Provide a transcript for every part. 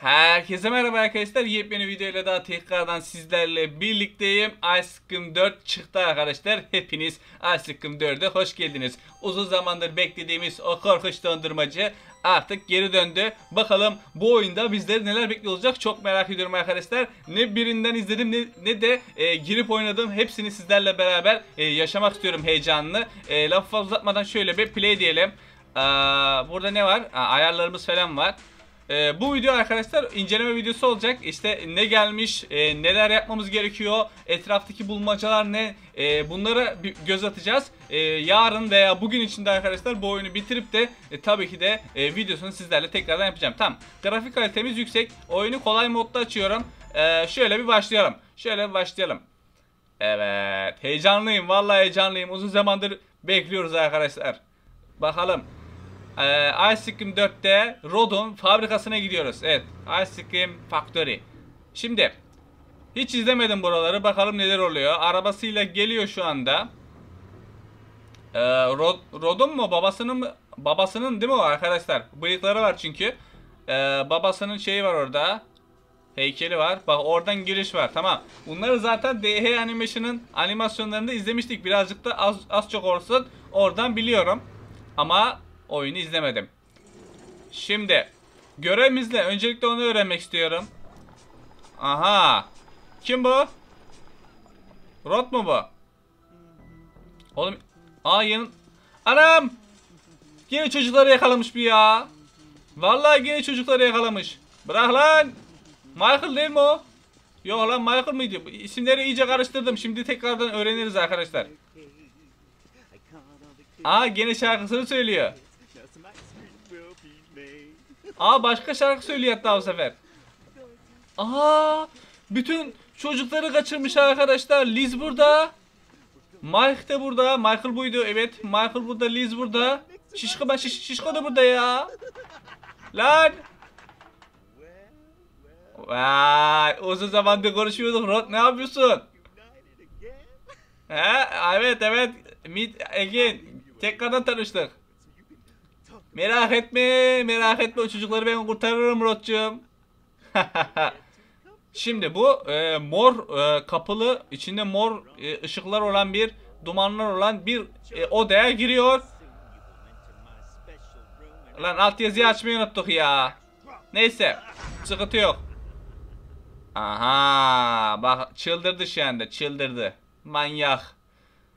Herkese merhaba arkadaşlar. Yepyeni videoyla daha tekrardan sizlerle birlikteyim. Ice Cream 4 çıktı arkadaşlar. Hepiniz Ice Cream 4'e hoş geldiniz. Uzun zamandır beklediğimiz o korkunç dondurmacı artık geri döndü. Bakalım bu oyunda bizleri neler bekliyor olacak çok merak ediyorum arkadaşlar. Ne birinden izledim ne, ne de e, girip oynadım. Hepsini sizlerle beraber e, yaşamak istiyorum heyecanını. E, lafı uzatmadan şöyle bir play diyelim. Aa, burada ne var? Aa, ayarlarımız falan var. E, bu video arkadaşlar inceleme videosu olacak. İşte ne gelmiş, e, neler yapmamız gerekiyor, etraftaki bulmacalar ne e, bunlara bir göz atacağız. E, yarın veya bugün içinde arkadaşlar bu oyunu bitirip de e, tabii ki de e, videosunu sizlerle tekrardan yapacağım. Tamam grafik kalitemiz yüksek. Oyunu kolay modda açıyorum. E, şöyle bir başlayalım. Şöyle bir başlayalım. Evet heyecanlıyım vallahi heyecanlıyım. Uzun zamandır bekliyoruz arkadaşlar. Bakalım. Ee, Ice Cream 4'te Rod'un fabrikasına gidiyoruz. Evet. Ice Cream Factory. Şimdi hiç izlemedim buraları. Bakalım neler oluyor. Arabasıyla geliyor şu anda. Ee, Rod, Rod'un mu? Babasının mı? Babasının değil mi o arkadaşlar? Bıyıkları var çünkü. Ee, babasının şeyi var orada. Heykeli var. Bak oradan giriş var. Tamam. Bunları zaten DH Animation'ın animasyonlarında izlemiştik. Birazcık da az, az çok olsun. Oradan biliyorum. Ama oyunu izlemedim. Şimdi görevimizle öncelikle onu öğrenmek istiyorum. Aha. Kim bu? Rot mu bu? Oğlum aa yeni Anam! Yeni çocukları yakalamış bir ya. Vallahi yeni çocukları yakalamış. Bırak lan. Michael değil mi o? Yok lan Michael mıydı? İsimleri iyice karıştırdım. Şimdi tekrardan öğreniriz arkadaşlar. Aa yeni şarkısını söylüyor. Aa başka şarkı söylüyor hatta bu sefer. Aa bütün çocukları kaçırmış arkadaşlar. Liz burada. Mike de burada. Michael buydu evet. Michael burada. Liz burada. Şişko ben şiş, şişko da burada ya. Lan. Vay uzun zamandır konuşmuyorduk. Rod ne yapıyorsun? He evet evet. Meet again. Tekrardan tanıştık. Merak etme, merak etme çocukları ben kurtarırım Muratcığım. Şimdi bu e, mor e, kapılı, içinde mor e, ışıklar olan bir, dumanlar olan bir e, odaya giriyor. Lan alt yazıyı açmayı unuttuk ya. Neyse, sıkıntı yok. Aha, bak çıldırdı şu anda, çıldırdı. Manyak.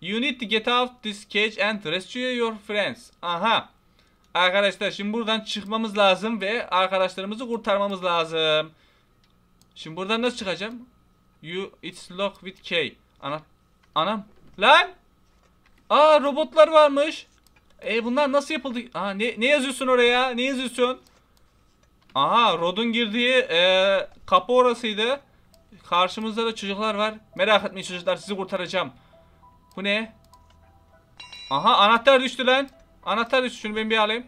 You need to get out this cage and rescue your friends. Aha. Arkadaşlar şimdi buradan çıkmamız lazım ve arkadaşlarımızı kurtarmamız lazım. Şimdi buradan nasıl çıkacağım? You it's locked with K. Ana anam lan. Aa robotlar varmış. E bunlar nasıl yapıldı? Aa ne ne yazıyorsun oraya? Ne yazıyorsun? Aha Rod'un girdiği e, kapı orasıydı. Karşımızda da çocuklar var. Merak etmeyin çocuklar sizi kurtaracağım. Bu ne? Aha anahtar düştü lan. Anahtar üstünü ben bir alayım.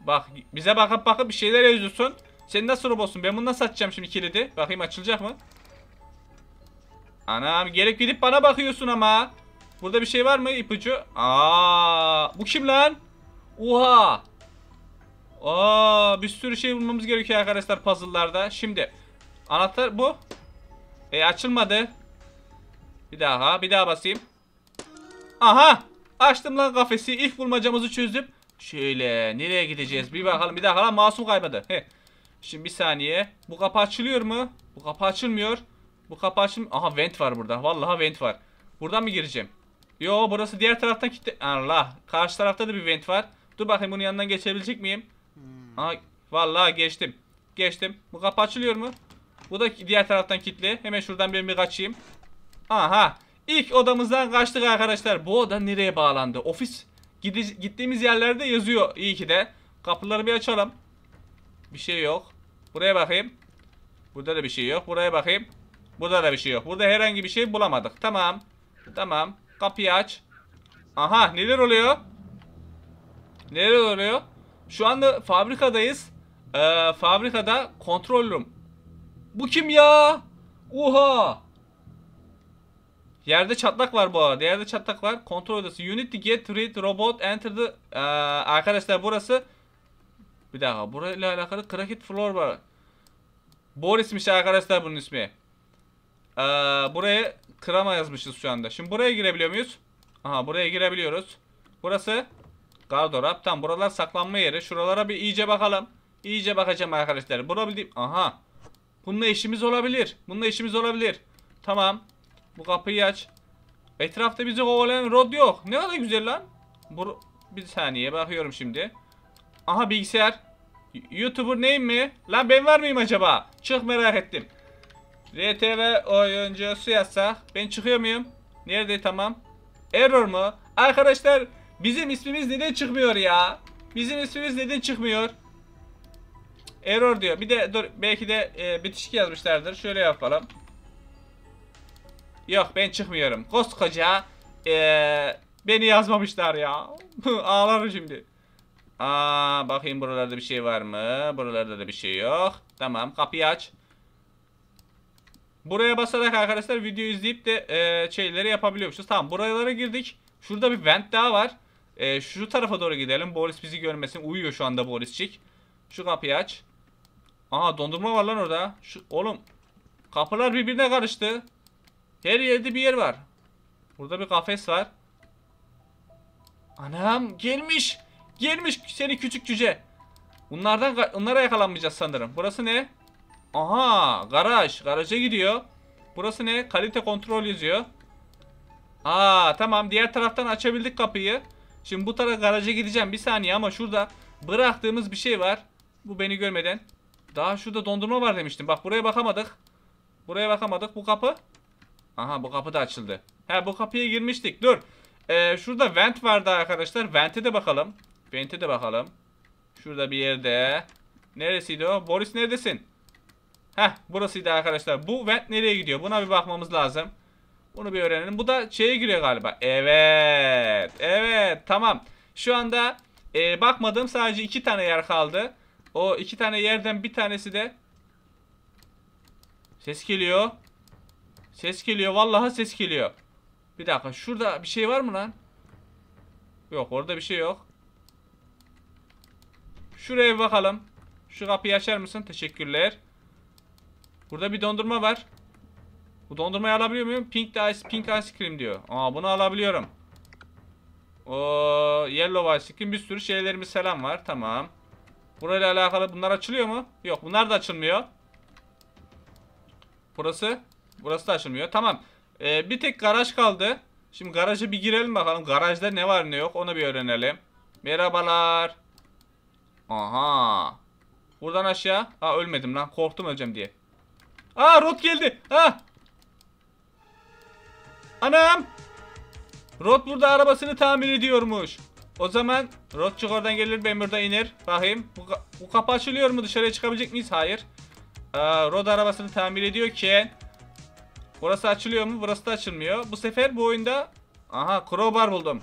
Bak bize bakıp bakıp bir şeyler yazıyorsun. Sen nasıl robotsun? Ben bunu nasıl açacağım şimdi kilidi? Bakayım açılacak mı? Anam gerek gidip bana bakıyorsun ama. Burada bir şey var mı ipucu? Aa, bu kim lan? Oha. Aa, bir sürü şey bulmamız gerekiyor arkadaşlar puzzle'larda. Şimdi anahtar bu. E açılmadı. Bir daha, bir daha basayım. Aha! Açtım lan kafesi. İlk bulmacamızı çözdüm. Şöyle nereye gideceğiz? Bir bakalım. Bir daha lan masum kaymadı. He. Şimdi bir saniye. Bu kapı açılıyor mu? Bu kapı açılmıyor. Bu kapı açılmıyor. Aha vent var burada. Vallahi vent var. Buradan mı gireceğim? Yo burası diğer taraftan gitti. Allah. Karşı tarafta da bir vent var. Dur bakayım bunun yanından geçebilecek miyim? Hmm. Aha vallahi geçtim. Geçtim. Bu kapı açılıyor mu? Bu da diğer taraftan kilitli. Hemen şuradan ben bir kaçayım. Aha. İlk odamızdan kaçtık arkadaşlar. Bu oda nereye bağlandı? Ofis. Gide gittiğimiz yerlerde yazıyor İyi ki de. Kapıları bir açalım. Bir şey yok. Buraya bakayım. Burada da bir şey yok. Buraya bakayım. Burada da bir şey yok. Burada herhangi bir şey bulamadık. Tamam. Tamam. Kapıyı aç. Aha neler oluyor? Neler oluyor? Şu anda fabrikadayız. Ee, fabrikada kontrol room. Bu kim ya? Oha. Yerde çatlak var bu arada. Yerde çatlak var. Kontrol odası. Unity get rid robot enter the... Ee, arkadaşlar burası... Bir daha. Burayla alakalı Cracked floor var. Boris'miş arkadaşlar bunun ismi. Ee, buraya krama yazmışız şu anda. Şimdi buraya girebiliyor muyuz? Aha buraya girebiliyoruz. Burası gardırop. Tam buralar saklanma yeri. Şuralara bir iyice bakalım. İyice bakacağım arkadaşlar. Bura bildiğim... Aha. Bununla işimiz olabilir. Bununla işimiz olabilir. Tamam. Bu kapıyı aç. Etrafta bizi kovalayan rod yok. Ne kadar güzel lan. Bur bir saniye bakıyorum şimdi. Aha bilgisayar. YouTuber neyim mi? Lan ben var mıyım acaba? Çık merak ettim. RTV oyuncusu yazsak. Ben çıkıyor muyum? Nerede tamam. Error mu? Arkadaşlar bizim ismimiz neden çıkmıyor ya? Bizim ismimiz neden çıkmıyor? Error diyor. Bir de dur belki de e, bitişik yazmışlardır. Şöyle yapalım. Yok ben çıkmıyorum. Koskoca ee, beni yazmamışlar ya. Ağlarım şimdi. Aa bakayım buralarda bir şey var mı? Buralarda da bir şey yok. Tamam kapıyı aç. Buraya basarak arkadaşlar video izleyip de e, şeyleri yapabiliyormuşuz. Tamam buralara girdik. Şurada bir vent daha var. E, şu tarafa doğru gidelim. Boris bizi görmesin. Uyuyor şu anda Borisçik. Şu kapıyı aç. Aha dondurma var lan orada. Şu, oğlum kapılar birbirine karıştı. Her yerde bir yer var. Burada bir kafes var. Anam gelmiş. Gelmiş seni küçük cüce. Bunlardan onlara yakalanmayacağız sanırım. Burası ne? Aha garaj. Garaja gidiyor. Burası ne? Kalite kontrol yazıyor. Aa tamam diğer taraftan açabildik kapıyı. Şimdi bu tarafa garaja gideceğim bir saniye ama şurada bıraktığımız bir şey var. Bu beni görmeden. Daha şurada dondurma var demiştim. Bak buraya bakamadık. Buraya bakamadık. Bu kapı Aha bu kapı da açıldı. He bu kapıya girmiştik. Dur. Ee, şurada vent vardı arkadaşlar. Vent'e de bakalım. Vent'e de bakalım. Şurada bir yerde. Neresiydi o? Boris neredesin? Heh burasıydı arkadaşlar. Bu vent nereye gidiyor? Buna bir bakmamız lazım. Bunu bir öğrenelim. Bu da şeye giriyor galiba. Evet. Evet. Tamam. Şu anda e, bakmadım. Sadece iki tane yer kaldı. O iki tane yerden bir tanesi de ses geliyor. Ses geliyor. Vallahi ses geliyor. Bir dakika. Şurada bir şey var mı lan? Yok. Orada bir şey yok. Şuraya bakalım. Şu kapıyı açar mısın? Teşekkürler. Burada bir dondurma var. Bu dondurmayı alabiliyor muyum? Pink ice, pink ice cream diyor. Aa bunu alabiliyorum. O yellow ice cream bir sürü şeylerimiz selam var. Tamam. Burayla alakalı bunlar açılıyor mu? Yok bunlar da açılmıyor. Burası Burası da açılmıyor. Tamam. Ee, bir tek garaj kaldı. Şimdi garaja bir girelim bakalım. Garajda ne var ne yok onu bir öğrenelim. Merhabalar. Aha. Buradan aşağı. Ha ölmedim lan. Korktum öleceğim diye. Aa Rod geldi. Ha. Anam. Rod burada arabasını tamir ediyormuş. O zaman Rotçuk oradan gelir ben burada iner. Bakayım. Bu, bu kapı açılıyor mu? Dışarıya çıkabilecek miyiz? Hayır. Ee, Rod arabasını tamir ediyorken Burası açılıyor mu? Burası da açılmıyor. Bu sefer bu oyunda... Aha crowbar buldum.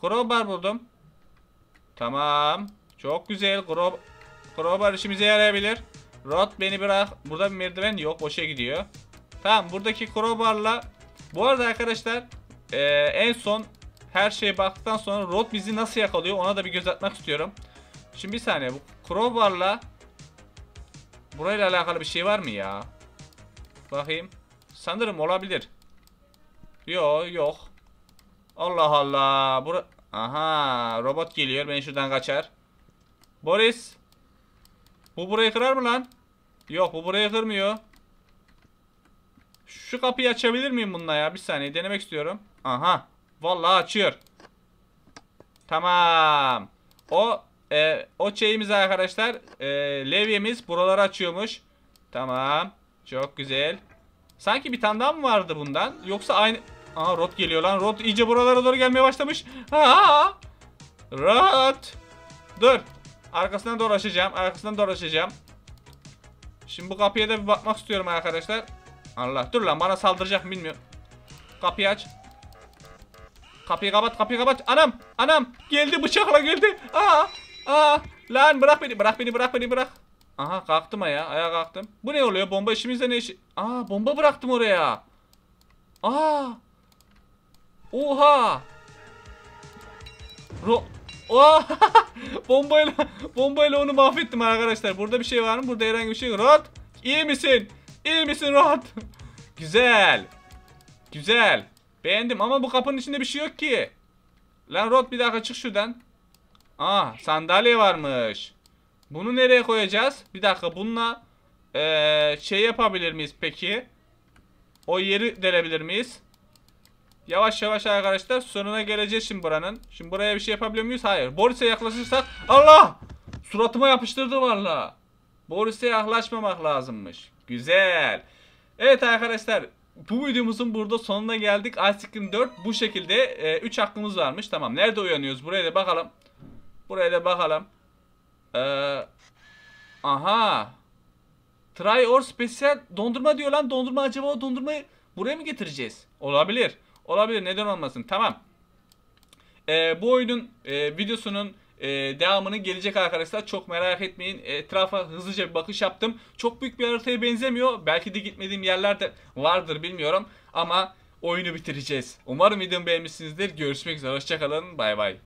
Crowbar buldum. Tamam. Çok güzel. Crow... Crowbar işimize yarayabilir. Rod beni bırak. Burada bir merdiven yok. Boşa gidiyor. Tamam buradaki crowbarla... Bu arada arkadaşlar ee, en son her şeye baktıktan sonra Rod bizi nasıl yakalıyor ona da bir göz atmak istiyorum. Şimdi bir saniye bu crowbarla burayla alakalı bir şey var mı ya? Bakayım. Sanırım olabilir. Yo yok. Allah Allah. Bur. Aha robot geliyor. Ben şuradan kaçar. Boris. Bu burayı kırar mı lan? Yok bu burayı kırmıyor. Şu kapıyı açabilir miyim bununla ya? Bir saniye denemek istiyorum. Aha. Vallahi açıyor. Tamam. O e, o şeyimiz arkadaşlar. E, levyemiz buraları açıyormuş. Tamam. Çok güzel. Sanki bir tane daha mı vardı bundan? Yoksa aynı... Aa rot geliyor lan. Rot iyice buralara doğru gelmeye başlamış. Ha! rot. Dur. Arkasından dolaşacağım. Arkasından dolaşacağım. Şimdi bu kapıya da bir bakmak istiyorum arkadaşlar. Allah. Dur lan bana saldıracak mı bilmiyorum. Kapıyı aç. Kapıyı kapat kapıyı kapat. Anam! Anam! Geldi bıçakla geldi. Aa! Aa! Lan bırak beni bırak beni bırak beni bırak. Aha kalktım ayağa. Ayağa kalktım. Bu ne oluyor? Bomba işimizde ne iş Aa bomba bıraktım oraya. Aa. Oha. Ro Oha. bombayla, bombayla onu mahvettim arkadaşlar. Burada bir şey var mı? Burada herhangi bir şey yok. Rod. iyi misin? İyi misin Rod? Güzel. Güzel. Beğendim ama bu kapının içinde bir şey yok ki. Lan Rod bir dakika çık şuradan. Aa sandalye varmış. Bunu nereye koyacağız? Bir dakika bununla ee, şey yapabilir miyiz peki? O yeri delebilir miyiz? Yavaş yavaş arkadaşlar sonuna geleceğiz şimdi buranın. Şimdi buraya bir şey yapabiliyor muyuz? Hayır. Boris'e yaklaşırsak Allah! Suratıma yapıştırdı valla. Boris'e yaklaşmamak lazımmış. Güzel. Evet arkadaşlar bu videomuzun burada sonuna geldik. Ice Cream 4 bu şekilde 3 e, hakkımız varmış. Tamam nerede uyanıyoruz? Buraya da bakalım. Buraya da bakalım. Ee, aha. Try or special dondurma diyor lan. Dondurma acaba o dondurmayı buraya mı getireceğiz? Olabilir. Olabilir. Neden olmasın? Tamam. Ee, bu oyunun e, videosunun e, devamını gelecek arkadaşlar. Çok merak etmeyin. Etrafa hızlıca bir bakış yaptım. Çok büyük bir haritaya benzemiyor. Belki de gitmediğim yerler de vardır bilmiyorum. Ama oyunu bitireceğiz. Umarım videomu beğenmişsinizdir. Görüşmek üzere. Hoşçakalın. Bay bay.